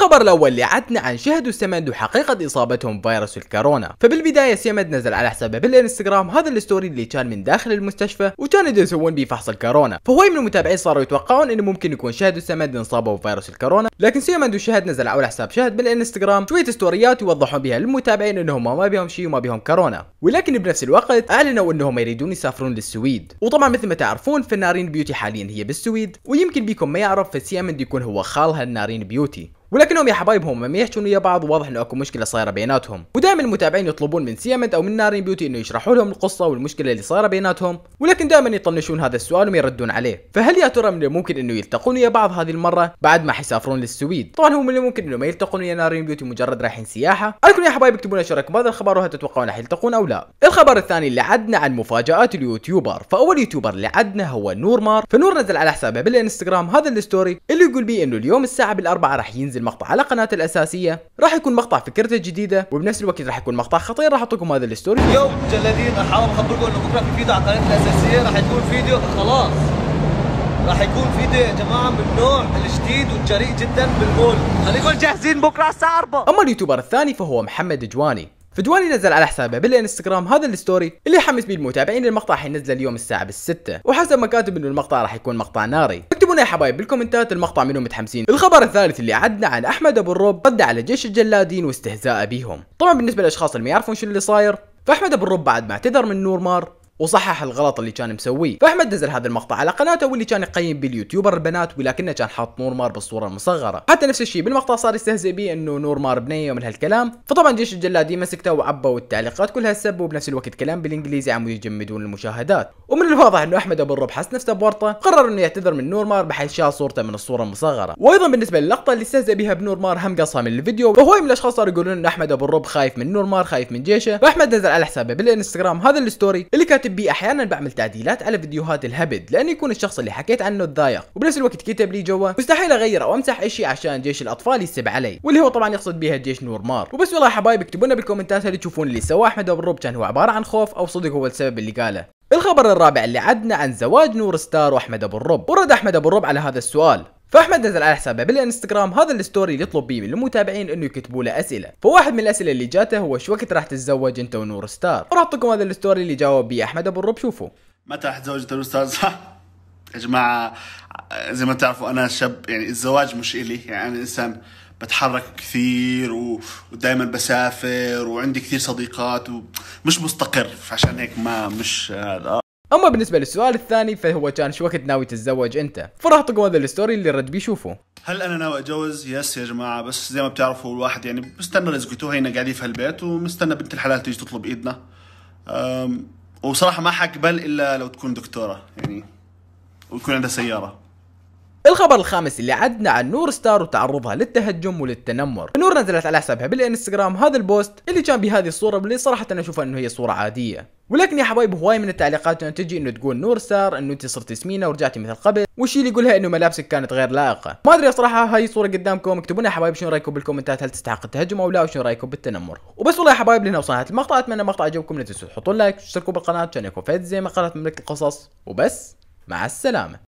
الخبر الاول اللي عدنا عن شهد وسمد وحقيقه اصابتهم بفيروس الكورونا فبالبدايه سمد نزل على حسابه بالانستغرام هذا الستوري اللي كان من داخل المستشفى وكان يسوون به فحص الكورونا فهو من المتابعين صاروا يتوقعون انه ممكن يكون شهد وسمد انصابوا بفيروس الكورونا لكن سمد وشهد نزل على حساب شهد بالانستغرام شويه ستوريات يوضحون بها للمتابعين انهم ما بيهم شيء وما بيهم كورونا ولكن بنفس الوقت اعلنوا انهم يريدون يسافرون للسويد وطبعا مثل ما تعرفون فنارين بيوتي حاليا هي بالسويد ويمكن بيكم ما يعرف فسيمند يكون هو خالها النارين بيوتي ولكنهم يا حبايبهم لما يحجون ويا بعض واضح انه اكو مشكله صايره بيناتهم ودائما المتابعين يطلبون من سيمنت او من نارين بيوتي انه يشرحوا لهم القصه والمشكله اللي صايره بيناتهم ولكن دائما يطنشون هذا السؤال وما يردون عليه فهل يا ترى من الممكن انه يلتقون ويا بعض هذه المره بعد ما حيسافرون للسويد طبعا هو من الممكن انه ما يلتقون ويا نارين بيوتي مجرد رايحين سياحه لكن يا حبايب اكتبوا لنا شركم بهذا الخبر وهل تتوقعون راح يلتقون او لا الخبر الثاني اللي عدنا عن مفاجات اليوتيوبر فاول يوتيوبر اللي عدنا هو نور مار فنور نزل على حسابه بالانستغرام هذا الستوري اللي يقول بيه انه اليوم الساعه بالاربعه راح ينزل المقطع على قناتي الاساسيه راح يكون مقطع فكرته جديده وبنفس الوقت راح يكون مقطع خطير راح اعطيكم هذا الستوري يوم جلادين احاول اخبركم انه بكره في فيديو على قناتي الاساسيه راح يكون فيديو خلاص راح يكون فيديو يا جماعه من النوع الجديد والجريء جدا بالمول خليكم جاهزين بكره الساعه 4 اما اليوتيوبر الثاني فهو محمد جواني فدواني نزل على حسابه بالانستغرام هذا الستوري اللي حمس بيه المتابعين للمقطع حينزله اليوم الساعه بالستة وحسب ما كاتب انه المقطع راح يكون مقطع ناري اكتبوا يا حبايب بالكومنتات المقطع منو متحمسين الخبر الثالث اللي عدنا عن احمد ابو الرب رد على جيش الجلادين واستهزاء بيهم طبعا بالنسبه للاشخاص اللي ما يعرفون شو اللي صاير فاحمد ابو الرب بعد ما اعتذر من نور مار وصحح الغلط اللي كان مسويه فاحمد نزل هذا المقطع على قناته واللي كان يقيم باليوتيوبر البنات ولكنه كان حاط نور مار بالصوره المصغره حتى نفس الشيء بالمقطع صار يستهزئ به انه نور مار بنيه ومن هالكلام فطبعا جيش الجلادي مسكته وعبوا التعليقات كلها سب وبنفس الوقت كلام بالانجليزي عم يجمدون المشاهدات ومن الواضح انه احمد ابو الرب حس نفسه بورطه قرر انه يعتذر من نور مار بحيث شال صورته من الصوره المصغره وايضا بالنسبه للقطه اللي استهزئ بها بنور مار هم قصها من الفيديو وهو من الاشخاص صار يقولون ان احمد ابو الرب خايف من نور مار خايف من جيشه فاحمد نزل على حسابه بالانستغرام هذا الستوري اللي كاتب كاتب بي احيانا بعمل تعديلات على فيديوهات الهبد لانه يكون الشخص اللي حكيت عنه تضايق وبنفس الوقت كتب لي جوا مستحيل اغير او امسح شيء عشان جيش الاطفال يسب علي واللي هو طبعا يقصد بها جيش نور مار وبس والله يا حبايب اكتبوا لنا بالكومنتات هل تشوفون اللي سواه احمد ابو الروب كان هو عباره عن خوف او صدق هو السبب اللي قاله الخبر الرابع اللي عدنا عن زواج نور ستار واحمد ابو الرب ورد احمد ابو الرب على هذا السؤال فاحمد نزل على حسابه بالانستغرام هذا الستوري اللي يطلب بيه من المتابعين انه يكتبوا له اسئله فواحد من الاسئله اللي جاته هو شو وقت راح تتزوج انت ونور ستار وراح اعطيكم هذا الستوري اللي جاوب بيه احمد ابو الرب شوفوا متى راح تتزوج انت ونور ستار صح يا جماعه زي ما تعرفوا انا شاب يعني الزواج مش الي يعني انا انسان بتحرك كثير و... ودائما بسافر وعندي كثير صديقات ومش مستقر فعشان هيك ما مش هذا اما بالنسبه للسؤال الثاني فهو كان شو وقت ناوي تتزوج انت فراح طقوا هذا الستوري اللي الرد بيشوفه هل انا ناوي اتجوز يس يا جماعه بس زي ما بتعرفوا الواحد يعني مستنى رزقته هينا قاعدين في هالبيت ومستنى بنت الحلال تيجي تطلب ايدنا وصراحه ما حقبل الا لو تكون دكتوره يعني ويكون عندها سياره الخبر الخامس اللي عدنا عن نور ستار وتعرضها للتهجم وللتنمر نور نزلت على حسابها بالانستغرام هذا البوست اللي كان بهذه الصورة اللي صراحة أنا أشوفها أنه هي صورة عادية ولكن يا حبايب هواي من التعليقات انه تجي انه تقول نور ستار انه انت صرتي سمينه ورجعتي مثل قبل والشيء اللي يقولها انه ملابسك كانت غير لائقه ما ادري صراحه هاي الصوره قدامكم اكتبوا لنا يا حبايب شنو رايكم بالكومنتات هل تستحق التهجم او لا وشنو رايكم بالتنمر وبس والله يا حبايب لنا وصلنا المقطع اتمنى المقطع عجبكم لا تنسوا تحطوا لايك وتشتركوا بالقناه عشان يكون فايد زي ما قناه مملكه القصص وبس مع السلامه